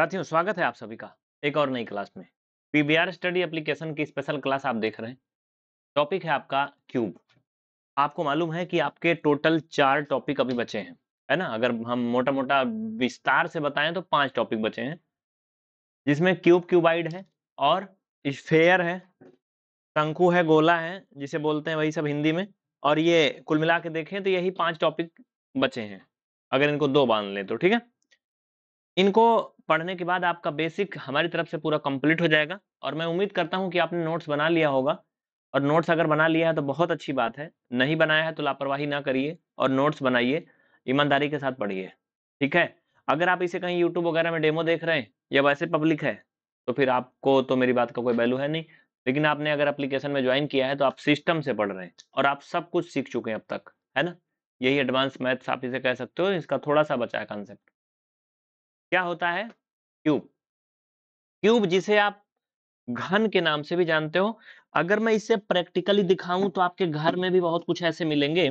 साथियों स्वागत है आप सभी का एक और नई क्लास में पीबीआर स्टडी एप्लीकेशन की स्पेशल क्लास आप देख रहे हैं टॉपिक है आपका क्यूब आपको मालूम है कि आपके टोटल चार टॉपिक अभी बचे हैं है ना अगर हम मोटा मोटा विस्तार से बताएं तो पांच टॉपिक बचे हैं जिसमें क्यूब क्यूबाइड है और स्फेयर है शंकु है गोला है जिसे बोलते हैं वही सब हिंदी में और ये कुल मिला के देखें तो यही पांच टॉपिक बचे हैं अगर इनको दो बांध लें तो ठीक है इनको पढ़ने के बाद आपका बेसिक हमारी तरफ से पूरा कंप्लीट हो जाएगा और मैं उम्मीद करता हूँ कि आपने नोट्स बना लिया होगा और नोट्स अगर बना लिया है तो बहुत अच्छी बात है नहीं बनाया है तो लापरवाही ना करिए और नोट्स बनाइए ईमानदारी के साथ पढ़िए ठीक है अगर आप इसे कहीं यूट्यूब वगैरह में डेमो देख रहे हैं या वैसे पब्लिक है तो फिर आपको तो मेरी बात का कोई वैल्यू है नहीं लेकिन आपने अगर एप्लीकेशन में ज्वाइन किया है तो आप सिस्टम से पढ़ रहे हैं और आप सब कुछ सीख चुके हैं अब तक है ना यही एडवांस मैथ्स आप इसे कह सकते हो इसका थोड़ा सा बचा है कॉन्सेप्ट क्या होता है क्यूब क्यूब जिसे आप घन के नाम से भी जानते हो अगर मैं इसे प्रैक्टिकली दिखाऊं तो आपके घर में भी बहुत कुछ ऐसे मिलेंगे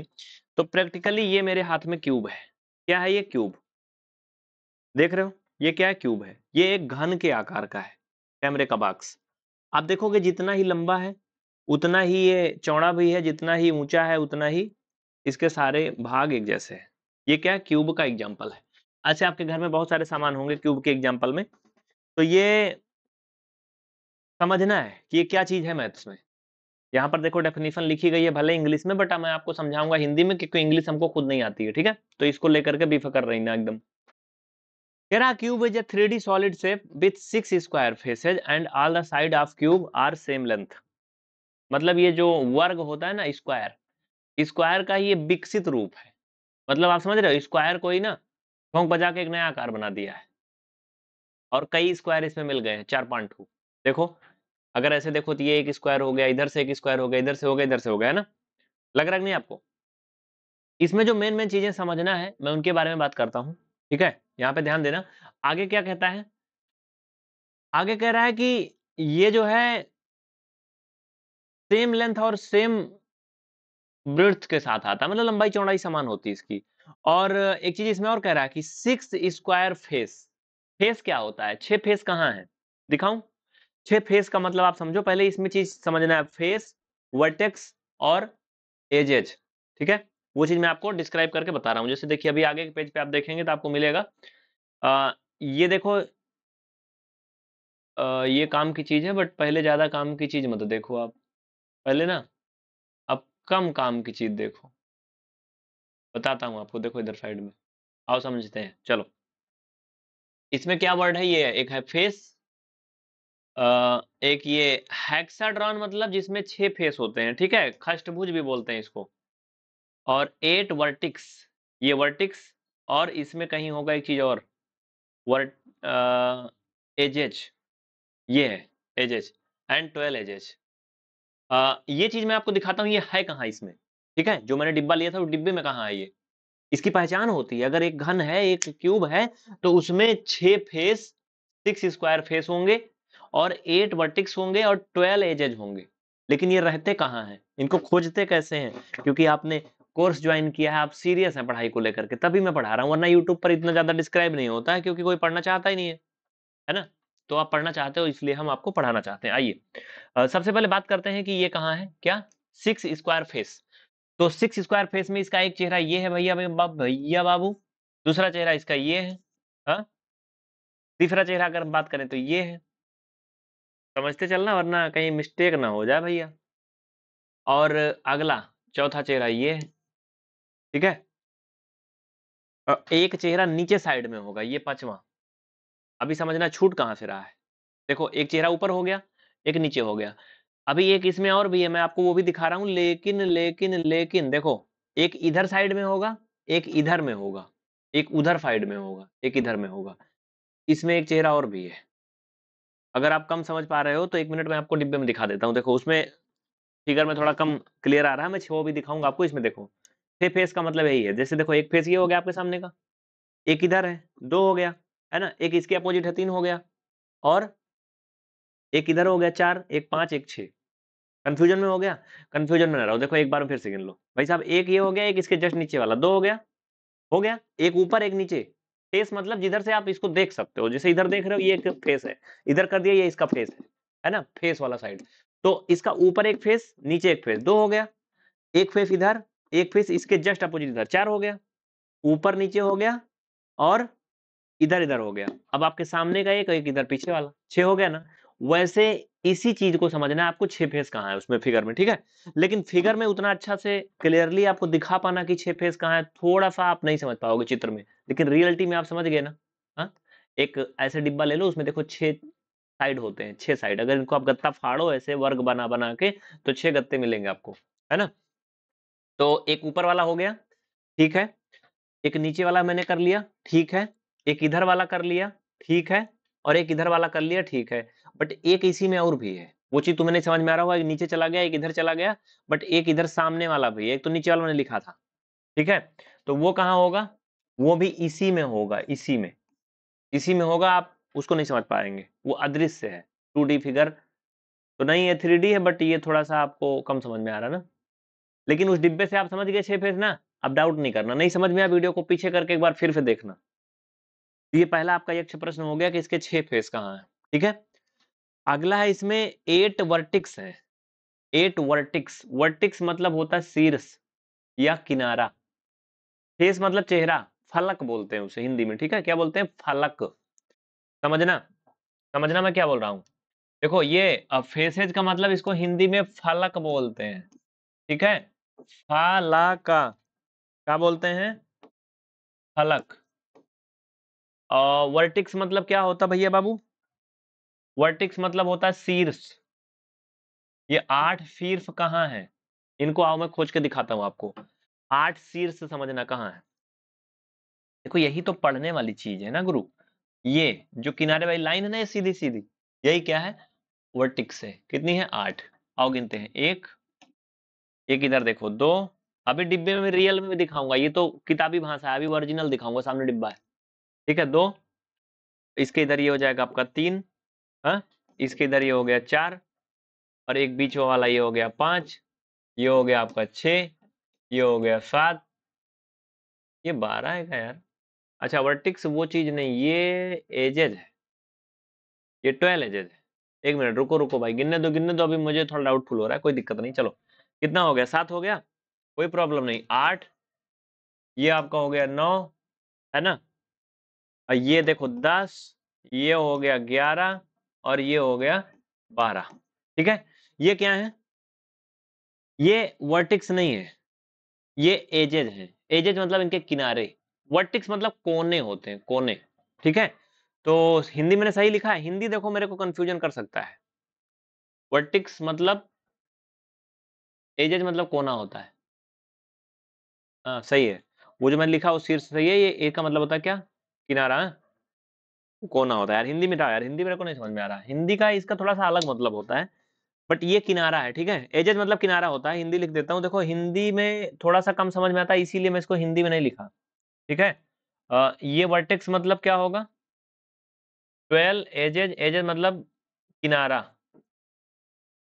तो प्रैक्टिकली ये मेरे हाथ में क्यूब है क्या है ये क्यूब देख रहे हो ये क्या है क्यूब है ये एक घन के आकार का है कैमरे का बाक्स आप देखोगे जितना ही लंबा है उतना ही ये चौड़ा भी है जितना ही ऊंचा है उतना ही इसके सारे भाग एक जैसे है ये क्या है क्यूब का एग्जाम्पल है ऐसे आपके घर में बहुत सारे सामान होंगे क्यूब के एग्जाम्पल में तो ये समझना है कि ये क्या चीज़ है मैथ्स में यहाँ पर देखो डेफिनेशन लिखी गई है भले इंग्लिश में बट मैं आपको समझाऊंगा हिंदी में क्योंकि इंग्लिश हमको खुद नहीं आती है ठीक है तो इसको लेकर के रही ना एकदम cube is a three D solid shape with six square faces and all the side of cube are same length मतलब ये जो वर्ग होता है ना स्क्वायर स्क्वायर का ये विकसित रूप है मतलब आप समझ रहे हो स्क्वायर कोई ना ठोंक बजा के एक नया आकार बना दिया है और कई स्क्वायर इसमें मिल गए हैं चार पॉइंट ठू देखो अगर ऐसे देखो तो ये एक स्क्वायर हो गया इधर से एक स्क्वायर हो गया इधर से हो गया इधर से हो गया है ना लग रहा नहीं आपको इसमें जो मेन मेन चीजें समझना है मैं उनके बारे में बात करता हूँ ठीक है यहाँ पे ध्यान देना आगे क्या कहता है आगे कह रहा है कि ये जो है सेम लेंथ और सेम वृत्त के साथ आता है मतलब लंबाई चौड़ाई समान होती है इसकी और एक चीज इसमें और कह रहा है कि सिक्स स्क्वायर फेस फेस क्या होता है छह फेस कहाँ है दिखाऊं छह फेस का मतलब आप समझो पहले इसमें चीज समझना है फेस वर्टेक्स और एजेज ठीक है वो चीज मैं आपको डिस्क्राइब करके बता रहा हूँ जैसे देखिए अभी आगे के पेज पे आप देखेंगे तो आपको मिलेगा आ, ये देखो आ, ये काम की चीज है बट पहले ज्यादा काम की चीज मत देखो आप पहले ना कम काम की चीज देखो बताता हूं आपको देखो इधर साइड में आओ समझते हैं चलो इसमें क्या वर्ड है ये एक है फेस एक ये हेक्साड्रॉन मतलब जिसमें छह फेस होते हैं ठीक है खष्टभुज भी बोलते हैं इसको और एट वर्टिक्स ये वर्टिक्स और इसमें कहीं होगा एक चीज और वर्ट एजेज ये है एजेज एंड ट्वेल्व एजेज आ, ये चीज मैं आपको दिखाता हूँ ये है कहाँ इसमें ठीक है जो मैंने डिब्बा लिया था वो डिब्बे में कहाँ है ये इसकी पहचान होती है अगर एक घन है एक क्यूब है तो उसमें छह फेस सिक्स स्क्वायर फेस होंगे और एट वर्टिक्स होंगे और ट्वेल्व एजेज होंगे लेकिन ये रहते कहाँ हैं इनको खोजते कैसे हैं क्योंकि आपने कोर्स ज्वाइन किया है आप सीरियस हैं पढ़ाई को लेकर के तभी मैं पढ़ा रहा हूँ वरना यूट्यूब पर इतना ज्यादा डिस्क्राइब नहीं होता है क्योंकि कोई पढ़ना चाहता ही नहीं है है ना तो आप पढ़ना चाहते हो इसलिए हम आपको पढ़ाना चाहते हैं आइए सबसे पहले बात करते हैं कि ये कहाँ है क्या सिक्स स्क्वायर फेस तो सिक्स स्क्वायर फेस में इसका एक चेहरा ये है भैया भैया बाबू दूसरा चेहरा इसका ये है हाँ? तीसरा चेहरा अगर बात करें तो ये है समझते चलना वरना कहीं मिस्टेक ना हो जाए भैया और अगला चौथा चेहरा ये है ठीक है एक चेहरा नीचे साइड में होगा ये पांचवा अभी समझना छूट कहाँ से रहा है देखो एक चेहरा ऊपर हो गया एक नीचे हो गया अभी एक इसमें और भी है मैं आपको वो भी दिखा रहा हूँ लेकिन लेकिन लेकिन देखो एक इधर साइड में होगा एक इधर में होगा एक उधर साइड में होगा एक इधर में होगा इसमें एक चेहरा और भी है अगर आप कम समझ पा रहे हो तो एक मिनट में आपको डिब्बे में दिखा देता हूँ देखो उसमें फिगर में थोड़ा कम क्लियर आ रहा है मैं छो भी दिखाऊंगा आपको इसमें देखो छह फेस का मतलब यही है जैसे देखो एक फेस ये हो गया आपके सामने का एक इधर है दो हो गया है ना एक इसके अपोजिट है तीन हो गया और एक इधर हो गया चार एक पांच एक छे कंफ्यूजन में हो गया कंफ्यूजन में ना रहो देखो एक बार फिर से गिन लो भाई साहब एक ये हो गया एक इसके जस्ट नीचे वाला दो हो गया हो गया एक ऊपर एक नीचे फेस मतलब जिधर से आप इसको देख सकते हो जैसे इधर देख रहे हो ये एक फेस है इधर कर दिया ये इसका फेस है है ना फेस वाला साइड तो इसका ऊपर एक फेस नीचे एक फेस दो हो गया एक फेस इधर एक फेस इसके जस्ट अपोजिट इधर चार हो गया ऊपर नीचे हो गया और इधर इधर हो गया अब आपके सामने का एक इधर पीछे वाला छे हो गया ना वैसे इसी चीज को समझना है आपको छह फेस कहाँ है उसमें फिगर में ठीक है लेकिन फिगर में उतना अच्छा से क्लियरली आपको दिखा पाना कि छह फेस कहाँ है थोड़ा सा आप नहीं समझ पाओगे चित्र में लेकिन रियलिटी में आप समझ गए ना हा? एक ऐसे डिब्बा ले लो उसमें देखो छह साइड होते हैं छह साइड अगर इनको आप गत्ता फाड़ो ऐसे वर्ग बना बना के तो छह गत्ते मिलेंगे आपको है ना तो एक ऊपर वाला हो गया ठीक है एक नीचे वाला मैंने कर लिया ठीक है एक इधर वाला कर लिया ठीक है और एक इधर वाला कर लिया ठीक है बट एक इसी में और भी है वो चीज तुम्हें नहीं समझ में आ रहा होगा नीचे चला गया एक इधर चला गया बट एक इधर सामने वाला भी एक तो नीचे वालों ने लिखा था ठीक है तो वो कहाँ होगा वो भी इसी में होगा इसी में इसी में होगा आप उसको नहीं समझ पाएंगे वो अदृश्य है टू फिगर तो नहीं ये थ्री है बट ये थोड़ा सा आपको कम समझ में आ रहा ना लेकिन उस डिब्बे से आप समझ गए छह फेज ना अब डाउट नहीं करना नहीं समझ में आया वीडियो को पीछे करके एक बार फिर से देखना ये पहला आपका यक्ष प्रश्न हो गया कि इसके छह फेस कहाँ है ठीक है अगला है इसमें एट वर्टिक्स है एट वर्टिक्स वर्टिक्स मतलब होता है शीर्ष या किनारा फेस मतलब चेहरा फलक बोलते हैं उसे हिंदी में ठीक है क्या बोलते हैं फलक समझना समझना मैं क्या बोल रहा हूं देखो ये फेसेज का मतलब इसको हिंदी में फलक बोलते हैं ठीक है फलक क्या बोलते हैं फलक वर्टिक्स मतलब क्या होता भैया बाबू वर्टिक्स मतलब होता है शीर्ष ये आठ शीर्ष कहाँ है इनको आओ मैं खोज के दिखाता हूं आपको आठ शीर्ष समझना कहाँ है देखो यही तो पढ़ने वाली चीज है ना गुरु ये जो किनारे वाली लाइन है ना ये सीधी सीधी यही क्या है वर्टिक्स है कितनी है आठ आओ गिनते हैं एक एक इधर देखो दो अभी डिब्बे में रियल में दिखाऊंगा ये तो किताबी भाषा है अभी ओरिजिनल दिखाऊंगा सामने डिब्बा है ठीक है दो इसके इधर ये हो जाएगा आपका तीन हा? इसके इधर ये हो गया चार और एक बीच वाला ये हो गया पांच ये हो गया आपका छ ये हो गया सात ये बारह है क्या यार अच्छा वर्टिक्स वो चीज़ नहीं ये एजेज है ये ट्वेल्व एजेज है एक मिनट रुको रुको भाई गिनने दो गिनने दो अभी मुझे थोड़ा डाउटफुल हो रहा है कोई दिक्कत नहीं चलो कितना हो गया सात हो गया कोई प्रॉब्लम नहीं आठ ये आपका हो गया नौ है ना और ये देखो दस ये हो गया ग्यारह और ये हो गया बारह ठीक है ये क्या है ये वर्टिक्स नहीं है ये एजेज है एजेज मतलब इनके किनारे वर्टिक्स मतलब कोने होते हैं कोने ठीक है तो हिंदी मैंने सही लिखा है हिंदी देखो मेरे को कंफ्यूजन कर सकता है वर्टिक्स मतलब एजेज मतलब कोना होता है आ, हाँ, सही है वो जो मैंने लिखा वो शीर्ष सही है ये ए का मतलब होता है क्या किनारा कोना होता है यार हिंदी में था यार हिंदी मेरे को नहीं समझ में आ रहा हिंदी का इसका थोड़ा सा अलग मतलब होता है बट ये किनारा है ठीक है एजेज मतलब किनारा होता है हिंदी लिख देता हूँ देखो हिंदी में थोड़ा सा कम समझ में आता है इसीलिए मैं इसको हिंदी में नहीं लिखा ठीक है आ, ये वर्टेक्स मतलब क्या होगा ट्वेल्व एजेज एजेज मतलब किनारा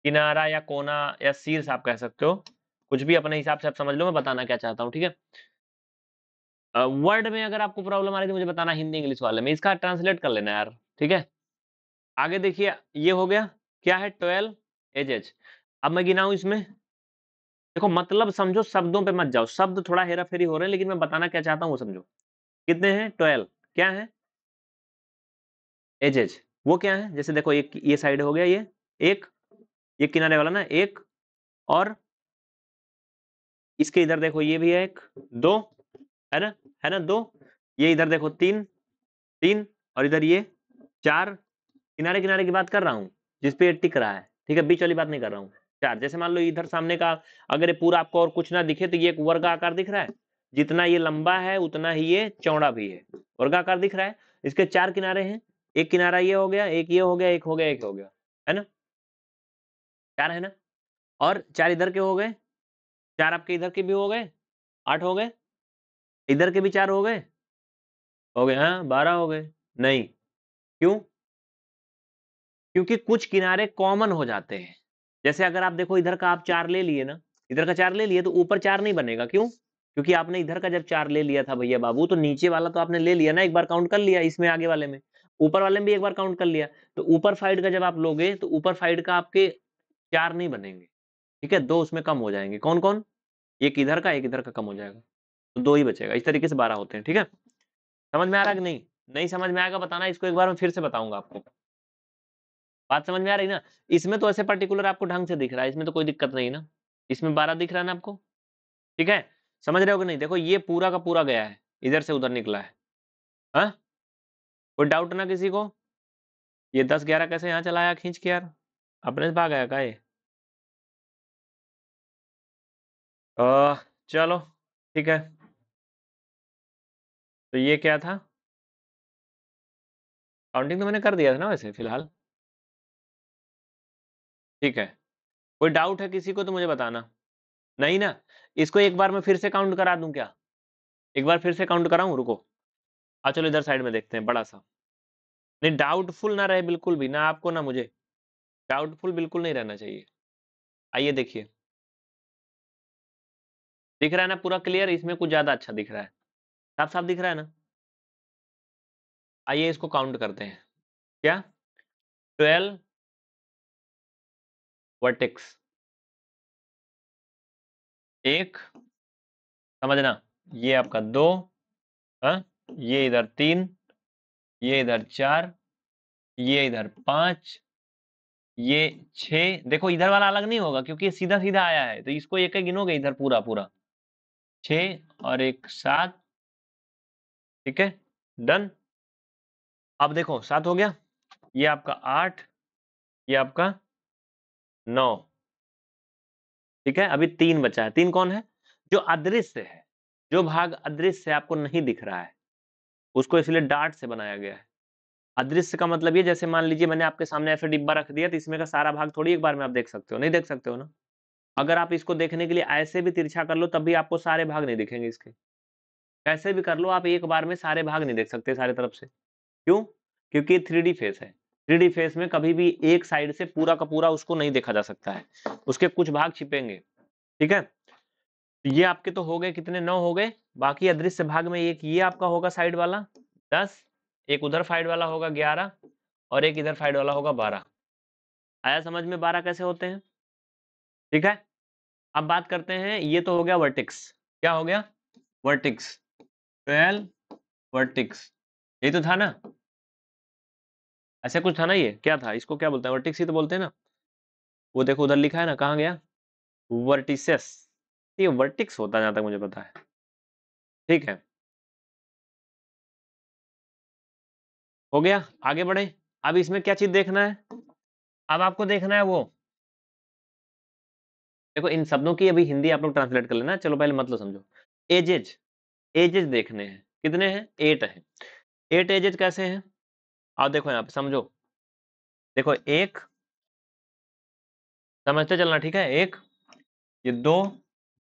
किनारा या कोना या शीर्ष आप कह सकते हो कुछ भी अपने हिसाब से आप समझ लो मैं बताना क्या चाहता हूँ ठीक है वर्ड में अगर आपको प्रॉब्लम आ रही थी तो मुझे बताना हिंदी इंग्लिश वाले में इसका ट्रांसलेट कर लेना यार ठीक है आगे देखिए ये हो गया क्या है ट्वेल्व एज एच अब मैं गिना इसमें देखो मतलब समझो शब्दों पे मत जाओ शब्द थोड़ा हेरा फेरी हो रहे हैं लेकिन मैं बताना क्या चाहता हूँ वो समझो कितने हैं ट्वेल्व क्या है एज एज वो क्या है जैसे देखो एक ये साइड हो गया ये एक ये किनारे वाला ना एक और इसके इधर देखो ये भी है एक दो है ना है ना दो ये इधर देखो तीन तीन और इधर ये चार किनारे किनारे की बात कर रहा हूँ जिसपे ये टिक रहा है ठीक है बीच वाली बात नहीं कर रहा हूँ चार जैसे मान लो इधर सामने का अगर ये पूरा आपको और कुछ ना दिखे तो ये एक वर्ग आकार दिख रहा है जितना ये लंबा है उतना ही ये चौड़ा भी है वर्ग आकार दिख रहा है इसके चार किनारे हैं एक किनारा ये हो गया एक ये हो गया एक हो गया एक हो गया है ना चार है ना और चार इधर के हो गए चार आपके इधर के भी हो गए आठ हो गए इधर के भी चार हो गए हो गए हाँ बारह हो गए नहीं क्यों क्योंकि कुछ किनारे कॉमन हो जाते हैं जैसे अगर आप देखो इधर का आप चार ले लिए ना इधर का चार ले लिए तो ऊपर चार नहीं बनेगा क्यों क्योंकि आपने इधर का जब चार ले लिया था भैया बाबू तो नीचे वाला तो आपने ले लिया ना एक बार काउंट कर लिया इसमें आगे वाले में ऊपर वाले में भी एक बार काउंट कर लिया तो ऊपर फाइड का जब आप लोगे तो ऊपर फाइड का आपके चार नहीं बनेंगे ठीक है दो उसमें कम हो जाएंगे कौन कौन एक इधर का एक इधर का कम हो जाएगा तो दो ही बचेगा इस तरीके से बारह होते हैं ठीक है समझ में आ रहा है कि नहीं नहीं समझ में आएगा बताना इसको एक बार मैं फिर से बताऊंगा आपको बात समझ में आ रही ना इसमें तो ऐसे पर्टिकुलर आपको ढंग से दिख रहा है इसमें तो कोई दिक्कत नहीं ना इसमें बारह दिख रहा है ना आपको ठीक है समझ रहे हो कि नहीं देखो ये पूरा का पूरा गया है इधर से उधर निकला है हा? कोई डाउट ना किसी को ये दस ग्यारह कैसे यहाँ चलाया खींच के यार अपने से भाग आया का ये चलो ठीक है तो ये क्या था काउंटिंग तो मैंने कर दिया था ना वैसे फिलहाल ठीक है कोई डाउट है किसी को तो मुझे बताना नहीं ना इसको एक बार मैं फिर से काउंट करा दूं क्या एक बार फिर से काउंट कराऊं रुको हाँ चलो इधर साइड में देखते हैं बड़ा सा नहीं डाउटफुल ना रहे बिल्कुल भी ना आपको ना मुझे डाउटफुल बिल्कुल नहीं रहना चाहिए आइए देखिए दिख रहा है ना पूरा क्लियर इसमें कुछ ज्यादा अच्छा दिख रहा है साफ साफ दिख रहा है ना आइए इसको काउंट करते हैं क्या ट्वेल्व वर्टिक्स एक समझना ये आपका दो हा? ये इधर तीन ये इधर चार ये इधर पांच ये छ देखो इधर वाला अलग नहीं होगा क्योंकि सीधा सीधा आया है तो इसको एक एक गिनोगे इधर पूरा पूरा छ और एक सात ठीक है डन अब देखो सात हो गया ये आपका आठ ये आपका नौ ठीक है अभी तीन बचा है तीन कौन है जो अदृश्य है जो भाग अदृश्य से आपको नहीं दिख रहा है उसको इसलिए डार्ट से बनाया गया है अदृश्य का मतलब ये जैसे मान लीजिए मैंने आपके सामने ऐसे डिब्बा रख दिया तो इसमें का सारा भाग थोड़ी एक बार में आप देख सकते हो नहीं देख सकते हो ना अगर आप इसको देखने के लिए ऐसे भी तिरछा कर लो तब भी आपको सारे भाग नहीं दिखेंगे इसके कैसे भी कर लो आप एक बार में सारे भाग नहीं देख सकते सारे तरफ से क्यों क्योंकि थ्री फेस है थ्री फेस में कभी भी एक साइड से पूरा का पूरा उसको नहीं देखा जा सकता है उसके कुछ भाग छिपेंगे ठीक है ये आपके तो हो गए कितने नौ हो गए बाकी अदृश्य भाग में एक ये आपका होगा साइड वाला दस एक उधर साइड वाला होगा ग्यारह और एक इधर साइड वाला होगा बारह आया समझ में बारह कैसे होते हैं ठीक है अब बात करते हैं ये तो हो गया वर्टिक्स क्या हो गया वर्टिक्स ट्वेल्व वर्टिक्स ये तो था ना ऐसा कुछ था ना ये क्या था इसको क्या बोलते हैं वर्टिक्स ही तो बोलते हैं ना वो देखो उधर लिखा है ना कहाँ गया वर्टिसेस ये वर्टिक्स होता जहाँ तक मुझे पता है ठीक है हो गया आगे बढ़े अब इसमें क्या चीज देखना है अब आपको देखना है वो देखो इन शब्दों की अभी हिंदी आप लोग ट्रांसलेट कर लेना चलो पहले मतलब समझो एजेज एजेस देखने हैं कितने हैं एट हैं एट एजेस कैसे हैं आप देखो यहाँ पे समझो देखो एक समझते चलना ठीक है एक ये दो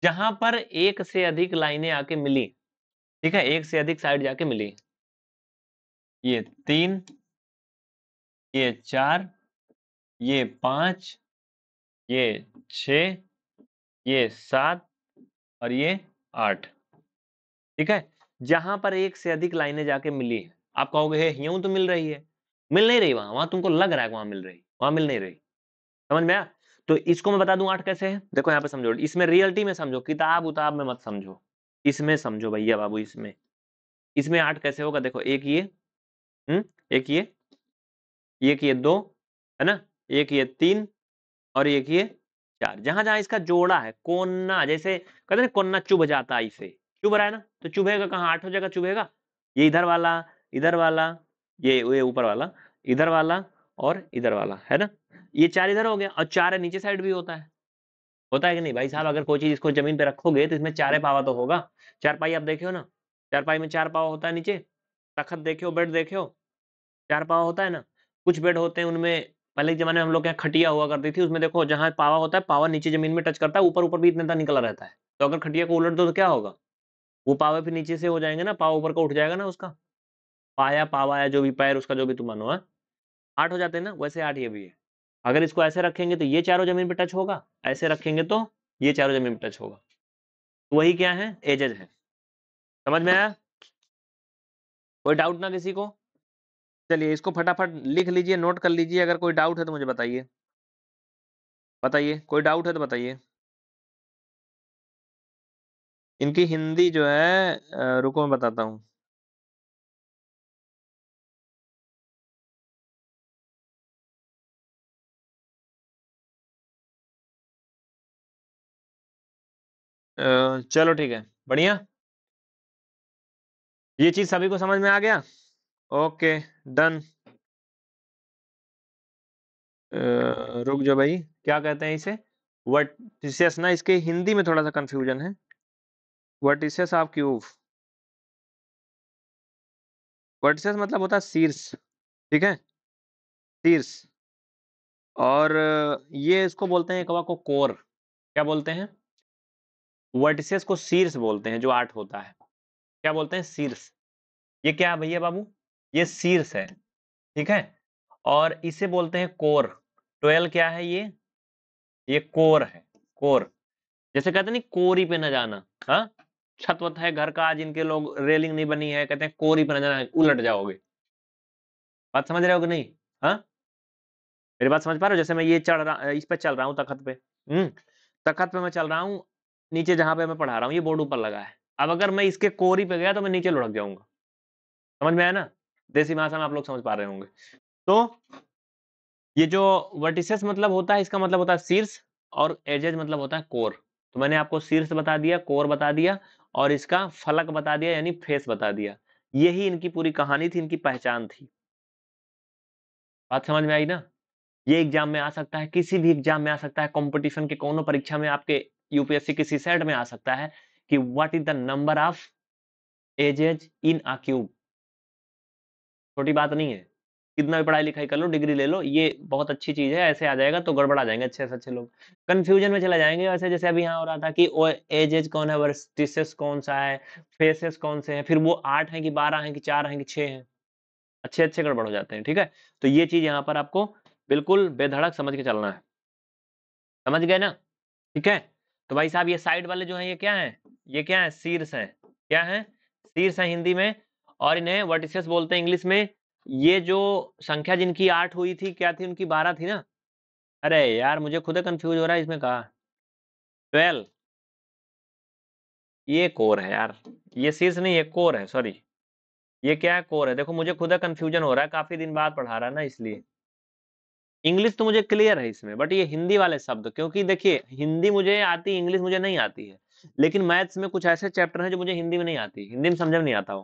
जहां पर एक से अधिक लाइनें आके मिली ठीक है एक से अधिक साइड जाके मिली ये तीन ये चार ये पांच ये छ ये सात और ये आठ ठीक है जहां पर एक से अधिक लाइनें जाके मिली है आप कहोगे यूं तो मिल रही है मिल नहीं रही वहां वहां तुमको लग रहा है वहां मिल रही वहां मिल नहीं रही समझ में आया तो इसको मैं बता दूं आठ कैसे है देखो यहाँ पे समझो इसमें रियलिटी में समझो किताब उताब में मत समझो इसमें समझो भैया बाबू इसमें इसमें आठ कैसे होगा देखो एक ये हम्म एक ये एक ये दो है ना एक ये तीन और एक ये चार जहां जहां इसका जोड़ा है कोना जैसे कहते ना कोना चुभ जाता है इसे क्यों भरा है ना तो चुभेगा कहाँ आठों जगह चुभेगा ये इधर वाला इधर वाला ये ये ऊपर वाला इधर वाला और इधर वाला है ना ये चार इधर हो गया और चार नीचे साइड भी होता है होता है कि नहीं भाई साहब अगर कोई चीज इसको जमीन पे रखोगे तो इसमें चारे पावा तो होगा चार पाई आप देखे हो ना चार पाई में चार पावा होता है नीचे तखत देखे हो बेड देखे हो चार पावा होता है ना कुछ बेड होते हैं उनमें पहले के जमाने में हम लोग यहाँ खटिया हुआ करती थी उसमें देखो जहाँ पावा होता है पावा नीचे जमीन में टच करता है ऊपर ऊपर भी इतना निकला रहता है तो अगर खटिया को उलट दो तो क्या होगा वो पावे फिर नीचे से हो जाएंगे ना पाव ऊपर का उठ जाएगा ना उसका पाया पावाया जो भी पैर उसका जो भी तुम मानो है हाँ। आठ हो जाते हैं ना वैसे आठ ये भी है अगर इसको ऐसे रखेंगे तो ये चारों जमीन पे टच होगा ऐसे रखेंगे तो ये चारों जमीन पे टच होगा तो वही क्या है एजेज है समझ में आया कोई डाउट ना किसी को चलिए इसको फटाफट लिख लीजिए नोट कर लीजिए अगर कोई डाउट है तो मुझे बताइए बताइए कोई डाउट है तो बताइए इनकी हिंदी जो है रुको मैं बताता हूँ। चलो ठीक है, बढ़िया। ये चीज़ सभी को समझ में आ गया? Okay, done. रुक जाओ भाई क्या कहते हैं इसे? वर्टिसेस ना इसके हिंदी में थोड़ा-सा कंफ्यूजन है। वर्टिसेस ऑफ क्यूब वर्टिसेस मतलब होता है शीर्ष ठीक है शीर्ष और ये इसको बोलते हैं कवा को कोर क्या बोलते हैं वर्टिसेस को शीर्ष बोलते हैं जो आठ होता है क्या बोलते हैं शीर्ष ये क्या है भैया बाबू ये शीर्ष है ठीक है और इसे बोलते हैं कोर ट्वेल्व क्या है ये ये कोर है कोर जैसे कहते नहीं कोरी पे न जाना हाँ छतवत है घर का जिनके लोग रेलिंग नहीं बनी है कहते हैं कोरी पर नजर उलट जाओगे बात समझ रहे हो कि नहीं हाँ मेरी बात समझ पा रहे हो जैसे मैं ये चढ़ रहा इस पर चल रहा हूँ तखत पे हम्म तखत पे मैं चल रहा हूँ नीचे जहां पे मैं पढ़ा रहा हूँ ये बोर्ड ऊपर लगा है अब अगर मैं इसके कोरी पे गया तो मैं नीचे लुढ़क जाऊंगा समझ में आया ना देसी भाषा में आप लोग समझ पा रहे होंगे तो ये जो वर्टिसेस मतलब होता है इसका मतलब होता है शीर्ष और एजेज मतलब होता है कोर तो मैंने आपको शीर्ष बता दिया कोर बता दिया और इसका फलक बता दिया यानी फेस बता दिया यही इनकी पूरी कहानी थी इनकी पहचान थी बात समझ में आई ना ये एग्जाम में आ सकता है किसी भी एग्जाम में आ सकता है कंपटीशन के कोनो परीक्षा में आपके यूपीएससी किसी सेट में आ सकता है कि what is the number of edges in a cube छोटी बात नहीं है कितना भी पढ़ाई लिखाई कर लो डिग्री ले लो ये बहुत अच्छी चीज है ऐसे आ जाएगा तो गड़बड़ा जाएंगे अच्छे से अच्छे लोग कंफ्यूजन में चले जाएंगे वैसे जैसे अभी यहाँ हो रहा था कि एज एज कौन है वर्टिसेस कौन सा है फेसेस कौन से हैं फिर वो आठ हैं कि बारह हैं कि चार हैं कि छह हैं अच्छे अच्छे गड़बड़ हो जाते हैं ठीक है तो ये चीज यहाँ पर आपको बिल्कुल बेधड़क समझ के चलना है समझ गए ना ठीक है तो भाई साहब ये साइड वाले जो है ये क्या है ये क्या है शीर्ष है क्या है शीर्ष है हिंदी में और इन्हें वर्टिसेस बोलते हैं इंग्लिश में ये जो संख्या जिनकी आठ हुई थी क्या थी उनकी बारह थी ना अरे यार मुझे खुद कंफ्यूज हो रहा है इसमें कहा ट्वेल्व ये कोर है यार ये शीर्ष नहीं ये कोर है सॉरी ये क्या है कोर है देखो मुझे खुद कंफ्यूजन हो रहा है काफी दिन बाद पढ़ा रहा है ना इसलिए इंग्लिश तो मुझे क्लियर है इसमें बट ये हिंदी वाले शब्द क्योंकि देखिए हिंदी मुझे आती इंग्लिश मुझे नहीं आती है लेकिन मैथ्स में कुछ ऐसे चैप्टर हैं जो मुझे हिंदी में नहीं आती हिंदी में समझ में नहीं आता वो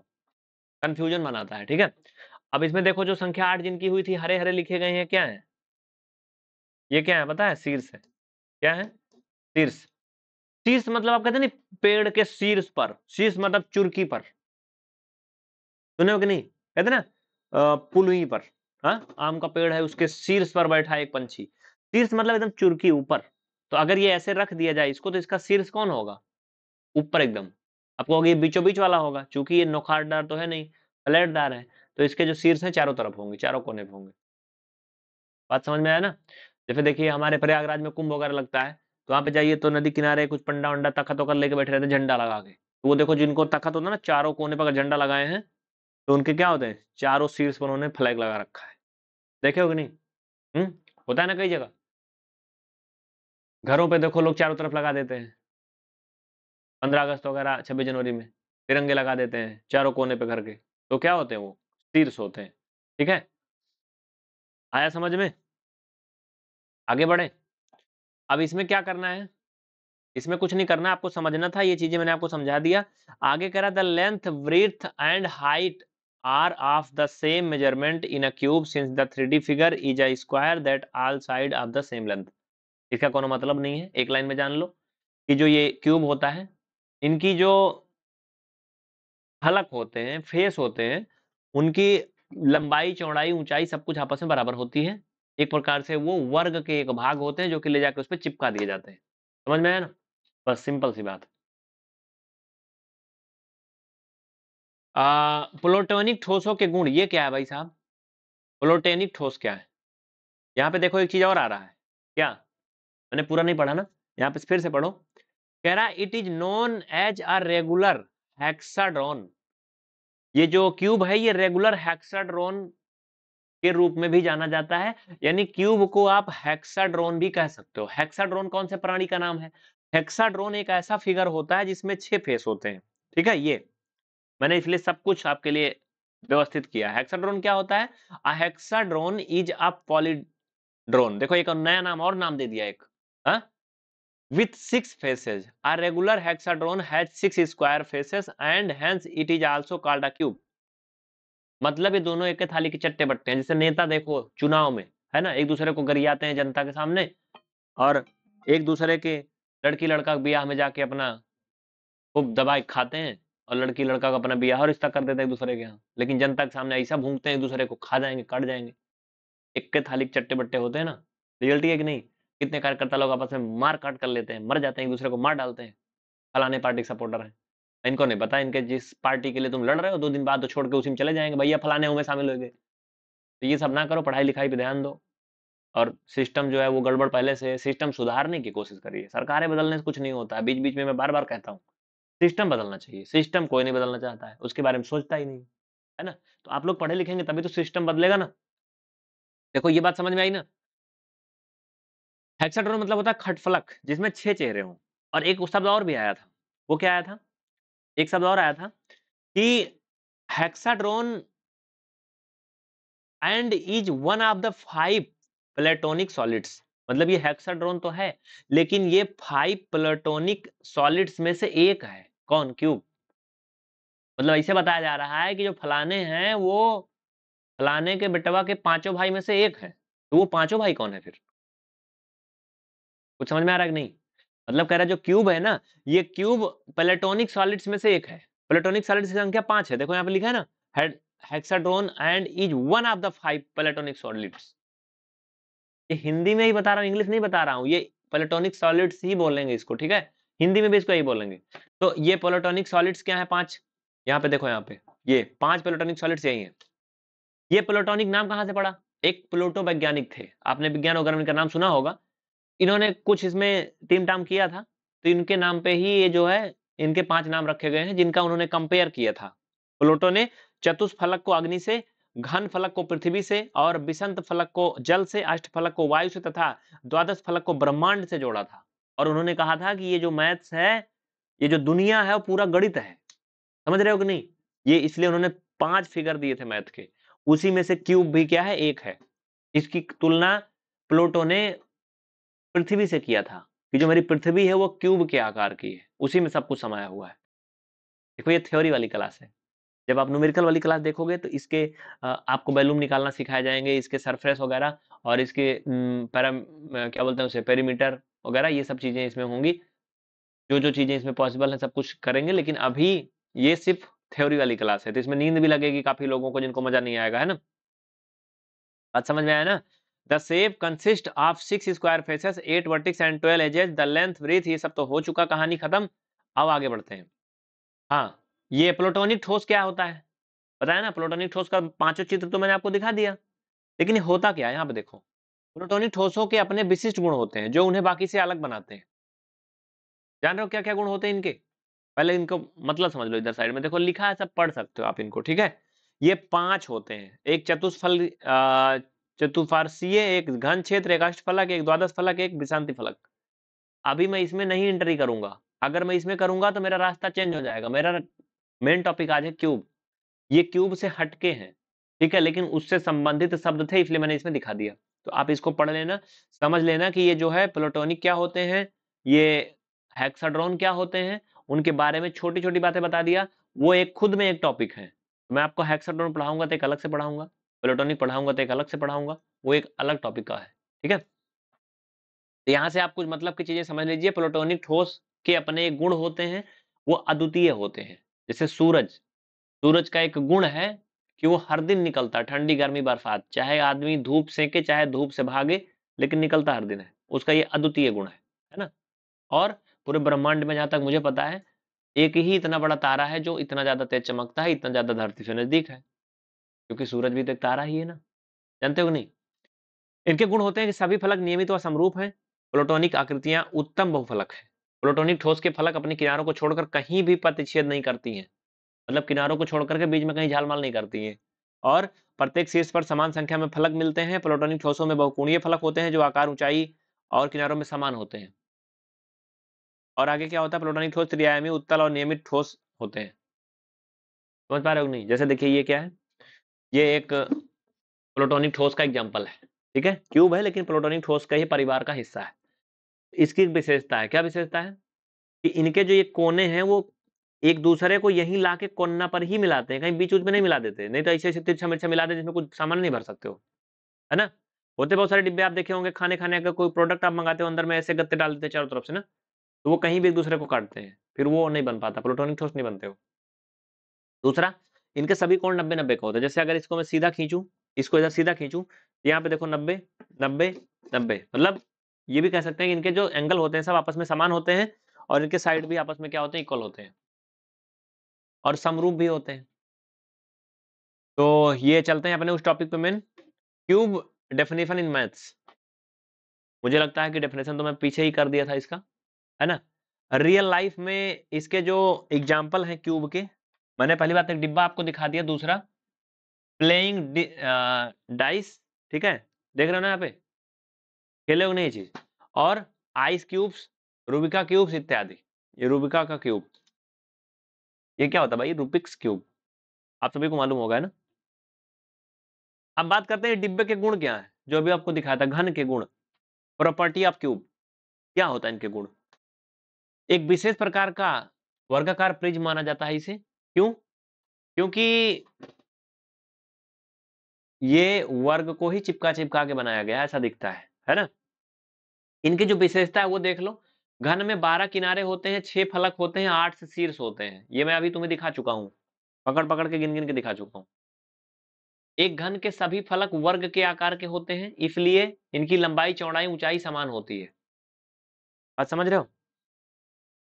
कंफ्यूजन बनाता है ठीक है अब इसमें देखो जो संख्या आठ जिनकी हुई थी हरे हरे लिखे गए हैं क्या है ये क्या है बताया शीर्ष है क्या है शीर्ष शीर्ष मतलब आप कहते नहीं ना पेड़ के शीर्ष पर शीर्ष मतलब चुरकी पर सुने हो कि नहीं कहते ना पुलुई पर हा? आम का पेड़ है उसके शीर्ष पर बैठा एक पंछी शीर्ष मतलब एकदम चुरकी ऊपर तो अगर ये ऐसे रख दिया जाए इसको तो इसका शीर्ष कौन होगा ऊपर एकदम आप कहोगे बीचों बीच वाला होगा चूंकि ये नोखारदार तो है नहीं फ्लैटदार है तो इसके जो शीर्ष हैं चारों तरफ होंगे चारों कोने पर होंगे बात समझ में आया ना जैसे देखिए हमारे प्रयागराज में कुंभ वगैरह लगता है तो वहां पे जाइए तो नदी किनारे कुछ पंडा वंडा तखत वखत लेके बैठे रहते हैं झंडा लगा के तो वो देखो जिनको तखत होता है ना चारों कोने पर झंडा लगाए हैं तो उनके क्या होते हैं चारों शीर्ष पर उन्होंने फ्लैग लगा रखा है देखे हो नहीं हम्म होता है ना कई जगह घरों पे देखो लोग चारों तरफ लगा देते हैं पंद्रह अगस्त वगैरह छब्बीस जनवरी में तिरंगे लगा देते हैं चारों कोने पे घर के तो क्या होते हैं वो तीर्थ होते हैं ठीक है आया समझ में आगे बढ़े अब इसमें क्या करना है इसमें कुछ नहीं करना आपको समझना था ये चीजें मैंने आपको समझा दिया आगे करा the length breadth and height are of the same measurement in a cube since the three D figure is a square that all side of the same length इसका कोनो मतलब नहीं है एक लाइन में जान लो कि जो ये क्यूब होता है इनकी जो हलक होते हैं फेस होते हैं उनकी लंबाई चौड़ाई ऊंचाई सब कुछ आपस में बराबर होती है एक प्रकार से वो वर्ग के एक भाग होते हैं जो कि ले जाकर उस पर चिपका दिए जाते हैं समझ में आया ना बस सिंपल सी बात प्लोटोनिक ठोसों के गुण ये क्या है भाई साहब प्लोटेनिक ठोस क्या है यहाँ पे देखो एक चीज और आ रहा है क्या मैंने पूरा नहीं पढ़ा ना यहाँ पे फिर से पढ़ो कह रहा it is known as a regular hexahedron ये जो क्यूब है ये रेगुलर हेक्साड्रोन के रूप में भी जाना जाता है यानी क्यूब को आप हेक्साड्रोन भी कह सकते हो हेक्साड्रोन कौन से प्राणी का नाम है हेक्साड्रोन एक ऐसा फिगर होता है जिसमें छह फेस होते हैं ठीक है ये मैंने इसलिए सब कुछ आपके लिए व्यवस्थित किया हेक्साड्रोन क्या होता है अ हेक्साड्रोन इज अ पॉलीड्रोन देखो एक नया नाम और नाम दे दिया एक हा? with six faces. A regular hexadron has six square faces and hence it is also called a cube. मतलब ये दोनों एक थाली के चट्टे बट्टे हैं जैसे नेता देखो चुनाव में है ना एक दूसरे को गरियाते हैं जनता के सामने और एक दूसरे के लड़की लड़का ब्याह में जाके अपना खूब दवाई खाते हैं और लड़की लड़का का अपना ब्याह और रिश्ता कर देते हैं एक दूसरे के यहाँ लेकिन जनता के सामने ऐसा भूंगते हैं एक दूसरे को खा जाएंगे कट जाएंगे एक के थाली के चट्टे बट्टे होते हैं ना रियलिटी है कि नहीं कितने कार्यकर्ता लोग आपस में मार काट कर लेते हैं मर जाते हैं एक दूसरे को मार डालते हैं फलाने पार्टी के सपोर्टर हैं इनको नहीं पता इनके जिस पार्टी के लिए तुम लड़ रहे हो दो दिन बाद तो छोड़ के उसी में चले जाएंगे भैया फलाने हुए शामिल हो गए तो ये सब ना करो पढ़ाई लिखाई पर ध्यान दो और सिस्टम जो है वो गड़बड़ पहले से सिस्टम सुधारने की कोशिश करिए सरकारें बदलने से कुछ नहीं होता बीच बीच में मैं बार बार कहता हूँ सिस्टम बदलना चाहिए सिस्टम कोई नहीं बदलना चाहता है उसके बारे में सोचता ही नहीं है ना तो आप लोग पढ़े लिखेंगे तभी तो सिस्टम बदलेगा ना देखो ये बात समझ में आई ना हेक्साड्रोन मतलब होता है खटफलक जिसमें छह चेहरे हों और एक शब्द और भी आया था वो क्या आया था एक शब्द और आया था कि hexahedron and is one of the five platonic solids मतलब ये हेक्साड्रोन तो है लेकिन ये फाइव प्लेटोनिक सॉलिड्स में से एक है कौन क्यूब मतलब ऐसे बताया जा रहा है कि जो फलाने हैं वो फलाने के बेटवा के पांचों भाई में से एक है तो वो पांचों भाई कौन है फिर कुछ समझ में आ रहा है नहीं मतलब कह रहा है जो क्यूब है ना ये क्यूब प्लेटोनिक सॉलिड्स में से एक है प्लेटोनिक सॉलिड्स की संख्या पांच है देखो यहाँ पे लिखा है ना hexahedron and is one of the five platonic solids ये हिंदी में ही बता रहा हूँ इंग्लिश नहीं बता रहा हूँ ये प्लेटोनिक सॉलिड्स ही बोलेंगे इसको ठीक है हिंदी में भी इसको यही बोलेंगे तो ये प्लेटोनिक सॉलिड्स क्या है पांच यहाँ पे देखो यहाँ पे ये पांच प्लेटोनिक सॉलिड्स यही है ये प्लेटोनिक नाम कहाँ से पड़ा एक प्लूटो वैज्ञानिक थे आपने विज्ञान वगैरह का नाम सुना होगा इन्होंने कुछ इसमें टीम टाम किया था तो इनके नाम पे ही ये जो है इनके पांच नाम रखे गए हैं जिनका उन्होंने कंपेयर किया था प्लूटो ने चतुष फलक को अग्नि से घन फलक को पृथ्वी से और बिसंत फलक को जल से अष्ट फलक को वायु से तथा द्वादश फलक को ब्रह्मांड से जोड़ा था और उन्होंने कहा था कि ये जो मैथ्स है ये जो दुनिया है वो पूरा गणित है समझ रहे हो कि नहीं ये इसलिए उन्होंने पांच फिगर दिए थे मैथ के उसी में से क्यूब भी क्या है एक है इसकी तुलना प्लूटो ने पृथ्वी से किया था कि जो मेरी पृथ्वी है वो क्यूब के आकार की है उसी में सब कुछ समाया हुआ है देखो ये थ्योरी वाली क्लास है जब आप न्यूमेरिकल वाली क्लास देखोगे तो इसके आपको बैलूम निकालना सिखाए जाएंगे इसके सरफेस वगैरह और इसके पैरा क्या बोलते हैं उसे पेरीमीटर वगैरह ये सब चीज़ें इसमें होंगी जो जो चीज़ें इसमें पॉसिबल है सब कुछ करेंगे लेकिन अभी ये सिर्फ थ्योरी वाली क्लास है तो इसमें नींद भी लगेगी काफ़ी लोगों को जिनको मज़ा नहीं आएगा है ना बात समझ में आया ना the shape consist of six square faces eight vertex and twelve edges the length breadth ये सब तो हो चुका कहानी खत्म अब आगे बढ़ते हैं हाँ ये प्लोटोनिक ठोस क्या होता है पता है ना प्लोटोनिक ठोस का पांचों चित्र तो मैंने आपको दिखा दिया लेकिन होता क्या है यहाँ पे देखो प्लोटोनिक ठोसों के अपने विशिष्ट गुण होते हैं जो उन्हें बाकी से अलग बनाते हैं जान रहे हो क्या क्या गुण होते हैं इनके पहले इनको मतलब समझ लो इधर साइड में देखो लिखा है सब पढ़ सकते हो आप इनको ठीक है ये पांच होते हैं एक चतुष्फल चतुफारसीय एक घन क्षेत्र एक अष्ट फलक एक द्वादश फलक एक विशांति फलक अभी मैं इसमें नहीं एंट्री करूंगा अगर मैं इसमें करूंगा तो मेरा रास्ता चेंज हो जाएगा मेरा मेन टॉपिक आज है क्यूब ये क्यूब से हटके हैं ठीक है लेकिन उससे संबंधित शब्द थे इसलिए मैंने इसमें दिखा दिया तो आप इसको पढ़ लेना समझ लेना कि ये जो है प्लोटोनिक क्या होते हैं ये हैक्साड्रोन क्या होते हैं उनके बारे में छोटी छोटी बातें बता दिया वो एक खुद में एक टॉपिक है मैं आपको हेक्साड्रॉन पढ़ाऊंगा तो एक अलग से पढ़ाऊंगा प्लेटोनिक पढ़ाऊंगा तो एक अलग से पढ़ाऊंगा वो एक अलग टॉपिक का है ठीक है तो यहाँ से आप कुछ मतलब की चीजें समझ लीजिए प्लोटोनिक ठोस के अपने एक गुण होते हैं वो अद्वितीय होते हैं जैसे सूरज सूरज का एक गुण है कि वो हर दिन निकलता है ठंडी गर्मी बरसात चाहे आदमी धूप सेके चाहे धूप से भागे लेकिन निकलता हर दिन है उसका ये अद्वितीय गुण है है ना और पूरे ब्रह्मांड में जहां तक मुझे पता है एक ही इतना बड़ा तारा है जो इतना ज्यादा तेज चमकता है इतना ज्यादा धरती से नजदीक है क्योंकि सूरज भी तो एक तारा ही है ना जानते हो नहीं इनके गुण होते हैं कि सभी फलक नियमित व समरूप हैं प्लोटोनिक आकृतियां उत्तम बहुफलक है प्लोटोनिक ठोस के फलक अपने किनारों को छोड़कर कहीं भी प्रतिच्छेद नहीं करती हैं मतलब किनारों को छोड़कर के बीच में कहीं झालमाल नहीं करती हैं और प्रत्येक शीर्ष पर समान संख्या में फलक मिलते हैं प्लोटोनिक ठोसों में बहुकोणीय फलक होते हैं जो आकार ऊंचाई और किनारों में समान होते हैं और आगे क्या होता है प्लोटोनिक ठोस त्रियामी उत्तल और नियमित ठोस होते हैं समझ पा रहे हो नहीं जैसे देखिए ये क्या है ये एक प्लोटोनिक ठोस का एग्जाम्पल है ठीक है क्यूब है लेकिन प्लोटोनिक ठोस का ही परिवार का हिस्सा है इसकी एक विशेषता है क्या विशेषता है कि इनके जो ये कोने हैं वो एक दूसरे को यहीं ला के कोना पर ही मिलाते हैं कहीं बीच में नहीं मिला देते नहीं तो ऐसे ऐसे तिरछा मिर्चा मिला देते जिसमें कुछ सामान नहीं भर सकते हो है ना होते बहुत सारे डिब्बे आप देखे होंगे खाने खाने का कोई प्रोडक्ट आप मंगाते हो अंदर में ऐसे गत्ते डाल देते चारों तरफ से ना तो वो कहीं भी एक दूसरे को काटते हैं फिर वो नहीं बन पाता प्लोटोनिक ठोस नहीं बनते हो दूसरा इनके सभी कोण नब्बे नब्बे का होता है जैसे अगर इसको मैं सीधा खींचू इसको इधर सीधा खींचू यहाँ पे देखो नब्बे नब्बे नब्बे मतलब ये भी कह सकते हैं कि इनके जो एंगल होते हैं सब आपस में समान होते हैं और इनके साइड भी आपस में क्या होते हैं इक्वल होते हैं और समरूप भी होते हैं तो ये चलते हैं अपने उस टॉपिक पे main cube definition in maths मुझे लगता है कि डेफिनेशन तो मैं पीछे ही कर दिया था इसका है ना रियल लाइफ में इसके जो एग्जाम्पल हैं क्यूब के मैंने पहली बात तो एक डिब्बा आपको दिखा दिया दूसरा प्लेइंग डाइस ठीक है देख रहे हो ना यहाँ पे खेले हो नहीं चीज और आइस क्यूब्स रूबिका क्यूब्स इत्यादि ये रूबिका का क्यूब ये क्या होता है भाई रूपिक्स क्यूब आप सभी को मालूम होगा है ना अब बात करते हैं डिब्बे के गुण क्या है जो अभी आपको दिखाया था घन के गुण प्रॉपर्टी ऑफ क्यूब क्या होता है इनके गुण एक विशेष प्रकार का वर्गाकार प्रिज माना जाता है इसे क्यों क्योंकि ये वर्ग को ही चिपका चिपका के बनाया गया ऐसा दिखता है है ना इनकी जो विशेषता है वो देख लो घन में बारह किनारे होते हैं छह फलक होते हैं आठ से शीर्ष होते हैं ये मैं अभी तुम्हें दिखा चुका हूं पकड़ पकड़ के गिन गिन के दिखा चुका हूं एक घन के सभी फलक वर्ग के आकार के होते हैं इसलिए इनकी लंबाई चौड़ाई ऊंचाई समान होती है बात समझ रहे हो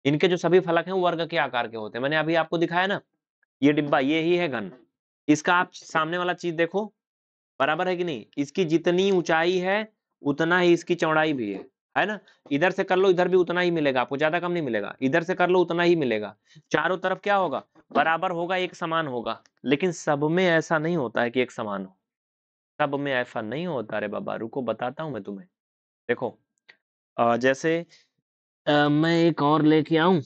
इनके जो सभी फलक हैं वर्ग के आकार के होते हैं मैंने अभी आपको दिखाया ना ये डिब्बा ये ही है घन इसका आप सामने वाला चीज देखो बराबर है कि नहीं इसकी जितनी ऊंचाई है उतना ही इसकी चौड़ाई भी है है ना इधर से कर लो इधर भी उतना ही मिलेगा आपको ज्यादा कम नहीं मिलेगा इधर से कर लो उतना ही मिलेगा चारों तरफ क्या होगा बराबर होगा एक समान होगा लेकिन सब में ऐसा नहीं होता है कि एक समान हो सब में ऐसा नहीं होता अरे बाबा रुको बताता हूं मैं तुम्हें देखो जैसे आ, मैं एक और लेके आऊं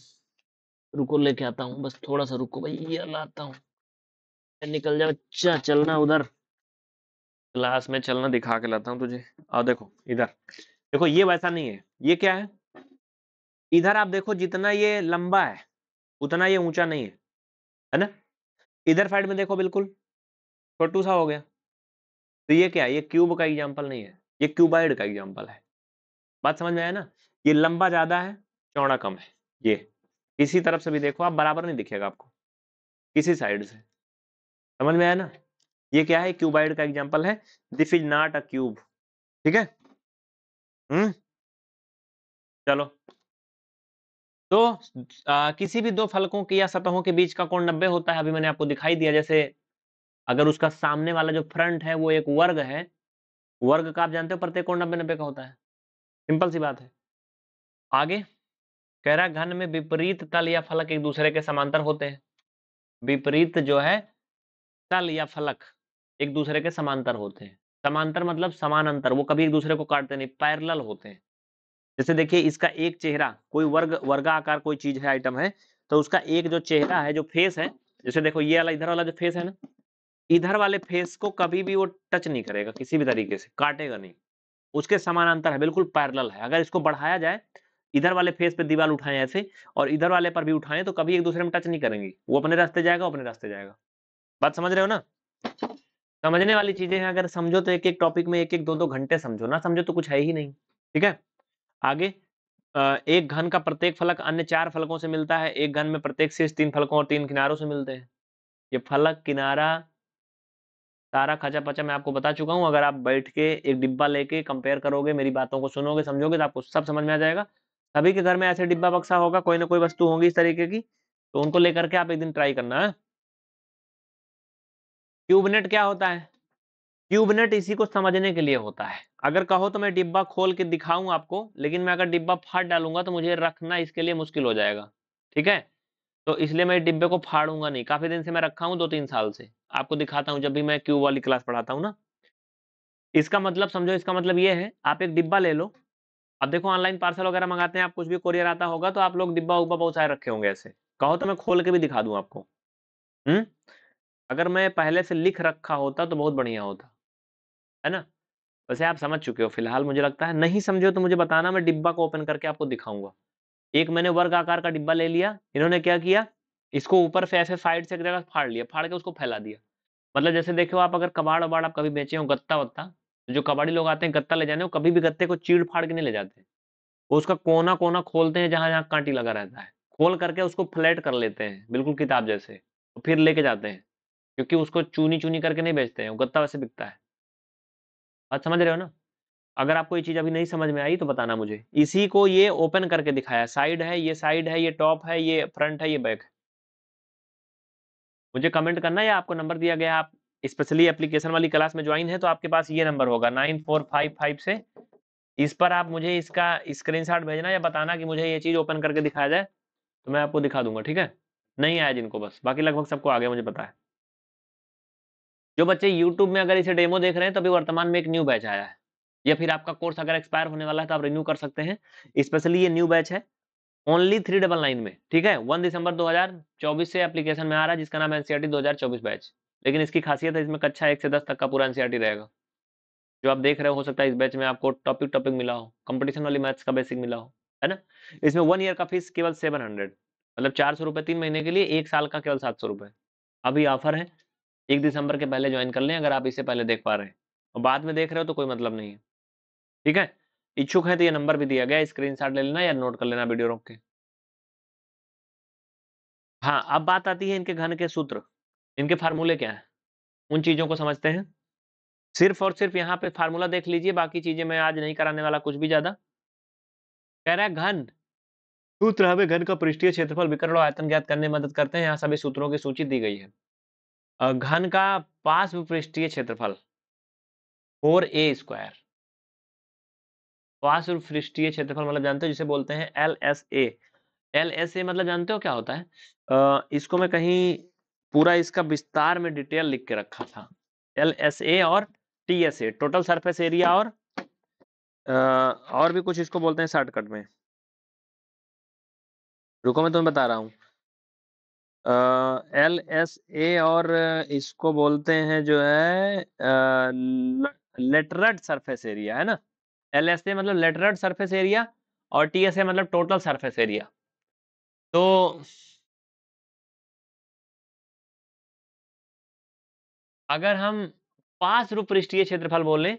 रुको लेके आता हूँ बस थोड़ा सा रुको भाई ये लाता हूँ निकल जाओ अच्छा चलना उधर क्लास में चलना दिखा के लाता हूँ तुझे आ देखो इधर देखो ये वैसा नहीं है ये क्या है इधर आप देखो जितना ये लंबा है उतना ये ऊंचा नहीं है है ना इधर साइड में देखो बिल्कुल छोटू सा हो गया तो ये क्या है ये क्यूब का एग्जाम्पल नहीं है ये क्यूबाइड का एग्जाम्पल है बात समझ में आया ना ये लंबा ज्यादा है चौड़ा कम है ये किसी तरफ से भी देखो आप बराबर नहीं दिखेगा आपको किसी साइड से समझ में आया ना ये क्या है क्यूबाइड का एग्जाम्पल है this is not a cube ठीक है हम्म चलो तो आ, किसी भी दो फलकों के या सतहों के बीच का कोण नब्बे होता है अभी मैंने आपको दिखाई दिया जैसे अगर उसका सामने वाला जो फ्रंट है वो एक वर्ग है वर्ग का आप जानते हो प्रत्येक कोण नब्बे नब्बे का होता है सिंपल सी बात है आगे कह रहा घन में विपरीत तल या फलक एक दूसरे के समांतर होते हैं विपरीत जो है तल या फलक एक दूसरे के समांतर होते हैं समांतर मतलब समान अंतर वो कभी एक दूसरे को काटते नहीं पैरल होते हैं जैसे देखिए इसका एक चेहरा कोई वर्ग वर्गा आकार कोई चीज है आइटम है तो उसका एक जो चेहरा है जो फेस है जैसे देखो ये वाला इधर वाला जो फेस है ना इधर वाले फेस को कभी भी वो टच नहीं करेगा किसी भी तरीके से काटेगा नहीं उसके समानांतर है बिल्कुल पैरल है अगर इसको बढ़ाया जाए इधर वाले फेस पे दीवार उठाएं ऐसे और इधर वाले पर भी उठाएं तो कभी एक दूसरे में टच नहीं करेंगे वो अपने रास्ते जाएगा अपने रास्ते जाएगा बात समझ रहे हो ना समझने वाली चीजें हैं अगर समझो तो एक एक टॉपिक में एक एक दो दो घंटे समझो ना समझो तो कुछ है ही नहीं ठीक है आगे एक घन का प्रत्येक फलक अन्य चार फलकों से मिलता है एक घन में प्रत्येक शीर्ष तीन फलकों और तीन किनारों से मिलते हैं ये फलक किनारा सारा खचा पचा मैं आपको बता चुका हूं अगर आप बैठ के एक डिब्बा लेके कंपेयर करोगे मेरी बातों को सुनोगे समझोगे तो आपको सब समझ में आ जाएगा सभी के घर में ऐसे डिब्बा बक्सा होगा कोई ना कोई वस्तु होगी इस तरीके की तो उनको लेकर के आप एक दिन ट्राई करना है हाँ। क्यूबनेट क्या होता है क्यूबनेट इसी को समझने के लिए होता है अगर कहो तो मैं डिब्बा खोल के दिखाऊं आपको लेकिन मैं अगर डिब्बा फाड़ डालूंगा तो मुझे रखना इसके लिए मुश्किल हो जाएगा ठीक है तो इसलिए मैं डिब्बे को फाड़ूंगा नहीं काफी दिन से मैं रखा हूँ दो तीन साल से आपको दिखाता हूँ जब भी मैं क्यूब वाली क्लास पढ़ाता हूँ ना इसका मतलब समझो इसका मतलब ये है आप एक डिब्बा ले लो अब देखो ऑनलाइन पार्सल वगैरह मंगाते हैं आप कुछ भी कोरियर आता होगा तो आप लोग डिब्बा उब्बा पहुंचाए रखे होंगे ऐसे कहो तो मैं खोल के भी दिखा दूं आपको हम्म अगर मैं पहले से लिख रखा होता तो बहुत बढ़िया होता है ना वैसे आप समझ चुके हो फिलहाल मुझे लगता है नहीं समझो तो मुझे बताना मैं डिब्बा को ओपन करके आपको दिखाऊंगा एक मैंने वर्ग आकार का डिब्बा ले लिया इन्होंने क्या किया इसको ऊपर से ऐसे साइड से एक जगह फाड़ लिया फाड़ के उसको फैला दिया मतलब जैसे देखो आप अगर कबाड़ वबाड़ आप कभी बेचे हो गत्ता वत्ता जो कबाड़ी लोग आते हैं गत्ता ले जाने वो कभी भी गत्ते को चीड़ फाड़ के नहीं ले जाते वो उसका कोना कोना खोलते हैं जहां जहां कांटी लगा रहता है खोल करके उसको फ्लैट कर लेते हैं बिल्कुल किताब जैसे और फिर लेके जाते हैं क्योंकि उसको चूनी चूनी करके नहीं बेचते हैं वो गत्ता वैसे बिकता है बात समझ रहे हो ना अगर आपको ये चीज़ अभी नहीं समझ में आई तो बताना मुझे इसी को ये ओपन करके दिखाया साइड है ये साइड है ये टॉप है ये फ्रंट है ये बैक है मुझे कमेंट करना या आपको नंबर दिया गया आप स्पेशली एप्लीकेशन वाली क्लास में ज्वाइन है तो आपके पास ये नंबर होगा नाइन फोर फाइव फाइव से इस पर आप मुझे इसका स्क्रीनशॉट भेजना या बताना कि मुझे ये चीज़ ओपन करके दिखाया जाए तो मैं आपको दिखा दूंगा ठीक है नहीं आया जिनको बस बाकी लगभग सबको आ गया मुझे पता है जो बच्चे यूट्यूब में अगर इसे डेमो देख रहे हैं तो अभी वर्तमान में एक न्यू बैच आया है या फिर आपका कोर्स अगर एक्सपायर होने वाला है तो आप रिन्यू कर सकते हैं स्पेशली ये न्यू बैच है ओनली थ्री डबल नाइन में ठीक है वन दिसंबर 2024 से एप्लीकेशन में आ रहा है जिसका नाम एनसीआरटी e चौबीस बैच लेकिन इसकी खासियत है इसमें कक्षा एक से दस तक का पूरा एनसीईआरटी e रहेगा जो आप देख रहे हो, सकता है इस बैच में आपको टॉपिक टॉपिक मिला हो कंपटीशन वाली मैथ्स का बेसिक मिला हो है ना इसमें वन ईयर का फीस केवल सेवन हंड्रेड मतलब चार सौ रुपये तीन महीने के लिए एक साल का केवल सात सौ रुपये अभी ऑफर है एक दिसंबर के पहले ज्वाइन कर लें अगर आप इसे पहले देख पा रहे हैं और बाद में देख रहे हो तो कोई मतलब नहीं है ठीक है इच्छुक है तो ये नंबर भी दिया गया स्क्रीन ले लेना या नोट कर लेना वीडियो रोक के हाँ अब बात आती है इनके घन के सूत्र इनके फार्मूले क्या हैं उन चीज़ों को समझते हैं सिर्फ और सिर्फ यहाँ पे फार्मूला देख लीजिए बाकी चीज़ें मैं आज नहीं कराने वाला कुछ भी ज़्यादा कह रहा है घन सूत्र हमें घन का पृष्ठीय क्षेत्रफल विकरण और आयतन ज्ञात करने में मदद करते हैं यहाँ सभी सूत्रों की सूची दी गई है घन का पार्श्व पृष्ठीय क्षेत्रफल फोर ए स्क्वायर पार्श्व पृष्ठीय क्षेत्रफल मतलब जानते हो जिसे बोलते हैं L S A L S A मतलब जानते हो क्या होता है इसको मैं कहीं पूरा इसका विस्तार में डिटेल लिख के रखा था एल एस ए और T S A total surface area और आ, और भी कुछ इसको बोलते हैं शॉर्टकट में रुको मैं तुम्हें बता रहा हूं एल एस ए और इसको बोलते हैं जो है लेटरड सरफेस एरिया है ना एल एस ए मतलब लेटरड सरफेस एरिया और टी एस ए मतलब टोटल सरफेस एरिया तो अगर हम पास रूप पृष्ठीय क्षेत्रफल बोले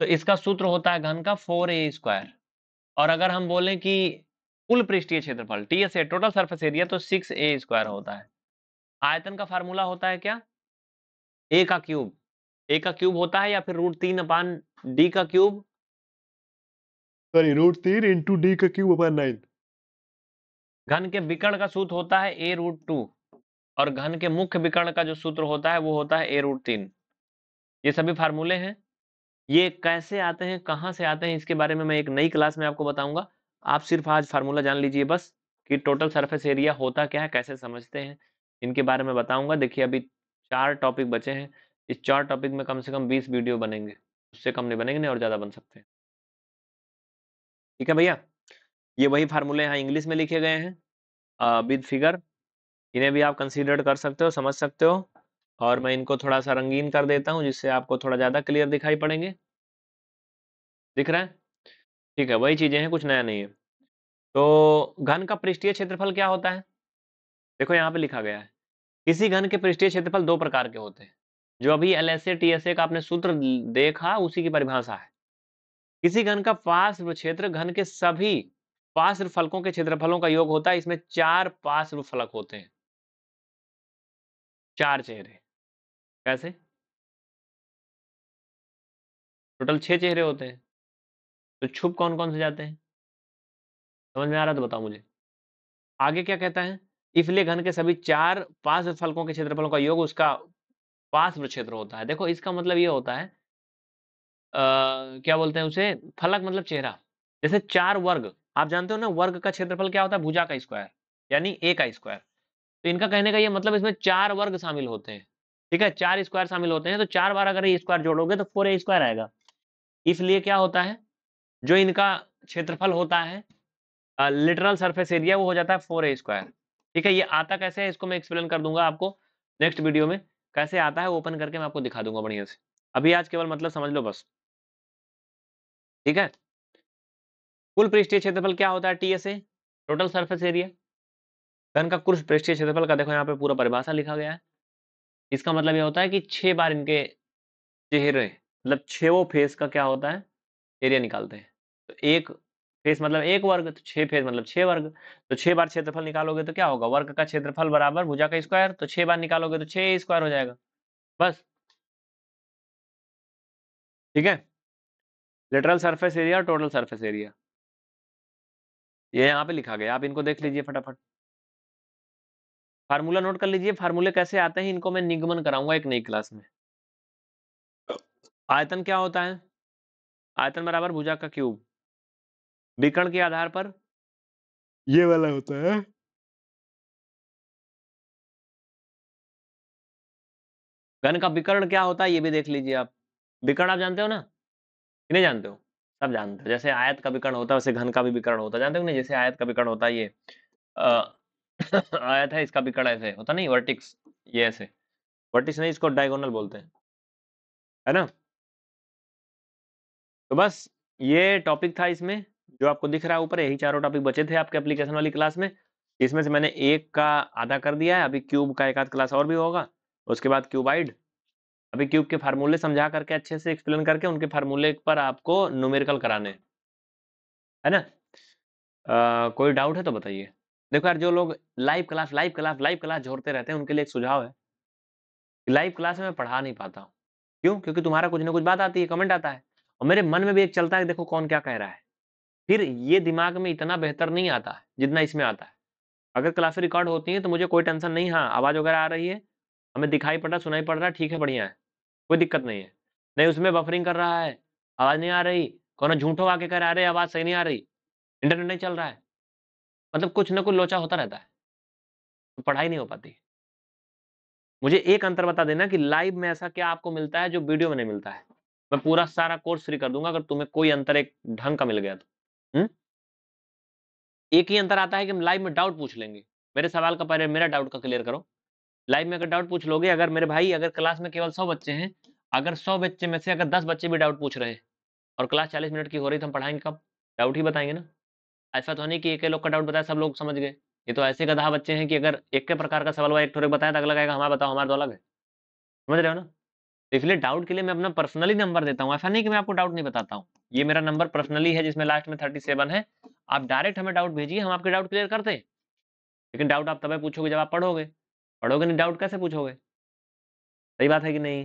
तो इसका सूत्र होता है घन का फोर ए स्क्वायर और अगर हम बोलें कि कुल पृष्ठीय क्षेत्रफल T S A total surface area तो सिक्स ए स्क्वायर होता है आयतन का फार्मूला होता है क्या ए का क्यूब ए का क्यूब होता है या फिर रूट तीन अपान डी का क्यूब सॉरी रूट तीन इंटू डी का क्यूब अपान नाइन घन के विकर्ण का सूत्र होता है ए रूट टू और घन के मुख्य विकर्ण का जो सूत्र होता है वो होता है ए रूट तीन ये सभी फार्मूले हैं ये कैसे आते हैं कहाँ से आते हैं इसके बारे में मैं एक नई क्लास में आपको बताऊंगा आप सिर्फ आज फार्मूला जान लीजिए बस कि टोटल सरफेस एरिया होता क्या है कैसे समझते हैं इनके बारे में बताऊंगा देखिए अभी चार टॉपिक बचे हैं इस चार टॉपिक में कम से कम बीस वीडियो बनेंगे उससे कम नहीं बनेंगे नहीं और ज़्यादा बन सकते हैं ठीक है भैया ये वही फार्मूले यहाँ इंग्लिश में लिखे गए हैं विद फिगर इन्हें भी आप कंसीडर कर सकते हो समझ सकते हो और मैं इनको थोड़ा सा रंगीन कर देता हूँ जिससे आपको थोड़ा ज़्यादा क्लियर दिखाई पड़ेंगे दिख रहा है ठीक है वही चीज़ें हैं कुछ नया नहीं है तो घन का पृष्ठीय क्षेत्रफल क्या होता है देखो यहाँ पे लिखा गया है किसी घन के पृष्ठीय क्षेत्रफल दो प्रकार के होते हैं जो अभी एल एस टी एस का आपने सूत्र देखा उसी की परिभाषा है किसी घन का पार्श्व क्षेत्र घन के सभी पार्श्व फलकों के क्षेत्रफलों का योग होता है इसमें चार पार्श्व फलक होते हैं चार चेहरे कैसे टोटल छह चेहरे होते हैं तो छुप कौन कौन से जाते हैं समझ में आ रहा तो बताओ मुझे आगे क्या कहता है इफले घन के सभी चार पास फलकों के क्षेत्रफलों का योग उसका पास क्षेत्र होता है देखो इसका मतलब ये होता है आ, क्या बोलते हैं उसे फलक मतलब चेहरा जैसे चार वर्ग आप जानते हो ना वर्ग का क्षेत्रफल क्या होता है भुजा का स्क्वायर यानी ए का स्क्वायर तो इनका कहने का ये मतलब इसमें चार वर्ग शामिल होते हैं ठीक है चार स्क्वायर शामिल होते हैं तो चार बार अगर ये स्क्वायर जोड़ोगे तो फोर ए स्क्वायर आएगा इसलिए क्या होता है जो इनका क्षेत्रफल होता है लिटरल सरफेस एरिया वो हो जाता है फोर ए स्क्वायर ठीक है ये आता कैसे है इसको मैं एक्सप्लेन कर दूंगा आपको नेक्स्ट वीडियो में कैसे आता है ओपन करके मैं आपको दिखा दूंगा बढ़िया से अभी आज केवल मतलब समझ लो बस ठीक है कुल पृष्ठीय क्षेत्रफल क्या होता है टीएसए टोटल सरफेस एरिया घन का कुछ पृष्ठीय क्षेत्रफल का देखो यहाँ पे पूरा परिभाषा लिखा गया है इसका मतलब यह होता है कि छह बार इनके चेहरे मतलब छो फेस का क्या होता है एरिया निकालते हैं तो एक फेस मतलब एक वर्ग तो छह फेस मतलब छह वर्ग तो छह बार क्षेत्रफल निकालोगे तो क्या होगा वर्ग का क्षेत्रफल बराबर भुजा का स्क्वायर तो छह बार निकालोगे तो छह स्क्वायर हो जाएगा बस ठीक है लेटरल सरफेस एरिया और टोटल सरफेस एरिया ये यहाँ पे लिखा गया आप इनको देख लीजिए फटाफट फार्मूला नोट कर लीजिए फार्मूले कैसे आते हैं इनको मैं निगमन कराऊंगा एक नई क्लास में आयतन क्या होता है आयतन बराबर भुजा का क्यूब विकर्ण के आधार पर ये वाला होता है घन का विकर्ण क्या होता है ये भी देख लीजिए आप विकर्ण आप जानते हो ना नहीं जानते हो सब जानते हो जैसे आयत का विकर्ण होता है वैसे घन का भी विकर्ण होता है जानते हो ना जैसे आयत का विकर्ण होता है ये आया था इसका भी कड़ा ऐसे होता नहीं वर्टिक्स ये ऐसे वर्टिक्स नहीं इसको डायगोनल बोलते हैं है ना तो बस ये टॉपिक था इसमें जो आपको दिख रहा है ऊपर यही चारों टॉपिक बचे थे आपके एप्लीकेशन वाली क्लास में इसमें से मैंने एक का आधा कर दिया है अभी क्यूब का एक आध क्लास और भी होगा उसके बाद क्यूबाइड अभी क्यूब के फार्मूले समझा करके अच्छे से एक्सप्लेन करके उनके फार्मूले पर आपको न्यूमेरिकल कराने है ना आ, कोई डाउट है तो बताइए देखो यार जो लोग live class live class live class जोड़ते रहते हैं उनके लिए एक सुझाव है लाइव क्लास में मैं पढ़ा नहीं पाता हूँ क्यों क्योंकि तुम्हारा कुछ ना कुछ बात आती है कमेंट आता है और मेरे मन में भी एक चलता है देखो कौन क्या कह रहा है फिर ये दिमाग में इतना बेहतर नहीं आता है जितना इसमें आता है अगर क्लासें रिकॉर्ड होती हैं तो मुझे कोई टेंशन नहीं हाँ आवाज़ वगैरह आ रही है हमें दिखाई पड़ रहा सुनाई पड़ रहा ठीक है बढ़िया है कोई दिक्कत नहीं है नहीं उसमें बफरिंग कर रहा है आवाज़ नहीं आ रही कौन झूठो आके कर आ रही आवाज़ सही नहीं आ रही इंटरनेट नहीं चल रहा है मतलब कुछ ना कुछ लोचा होता रहता है तो पढ़ाई नहीं हो पाती मुझे एक अंतर बता देना कि लाइव में ऐसा क्या आपको मिलता है जो वीडियो में नहीं मिलता है मैं पूरा सारा कोर्स फ्री कर दूंगा अगर तुम्हें कोई अंतर एक ढंग का मिल गया तो एक ही अंतर आता है कि हम लाइव में डाउट पूछ लेंगे मेरे सवाल का पहले मेरा डाउट का क्लियर करो लाइव में अगर डाउट पूछ लोगे अगर मेरे भाई अगर क्लास में केवल सौ बच्चे हैं अगर सौ बच्चे में से अगर दस बच्चे भी डाउट पूछ रहे हैं और क्लास चालीस मिनट की हो रही तो हम पढ़ाएंगे कब डाउट ही बताएंगे ना ऐसा तो नहीं कि एक लोग का डाउट बताया सब लोग समझ गए ये तो ऐसे गधा बच्चे हैं कि अगर एक के प्रकार का सवाल हुआ एक थोड़े बताया तो अगला कहेगा हमारा बताओ हमारा तो अलग है समझ रहे हो ना तो इसलिए डाउट के लिए मैं अपना पर्सनली नंबर देता हूँ ऐसा नहीं कि मैं आपको डाउट नहीं बताता हूँ ये मेरा नंबर पर्सनली है जिसमें लास्ट में थर्टी सेवन है आप डायरेक्ट हमें डाउट भेजिए हम आपके डाउट क्लियर करते हैं लेकिन डाउट आप तभी पूछोगे जब आप पढ़ोगे पढ़ोगे नहीं डाउट कैसे पूछोगे सही बात है कि नहीं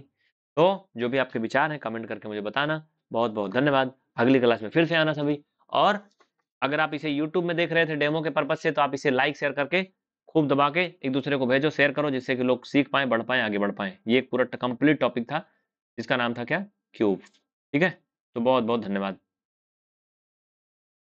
तो जो भी आपके विचार हैं कमेंट करके मुझे बताना बहुत बहुत धन्यवाद अगली क्लास में फिर से आना सभी और अगर आप इसे यूट्यूब में देख रहे थे डेमो के पर्पज से तो आप इसे लाइक शेयर करके खूब दबा के एक दूसरे को भेजो शेयर करो जिससे कि लोग सीख पाए बढ़ पाए आगे बढ़ पाए ये एक पूरा कंप्लीट टॉपिक था जिसका नाम था क्या क्यूब ठीक है तो बहुत बहुत धन्यवाद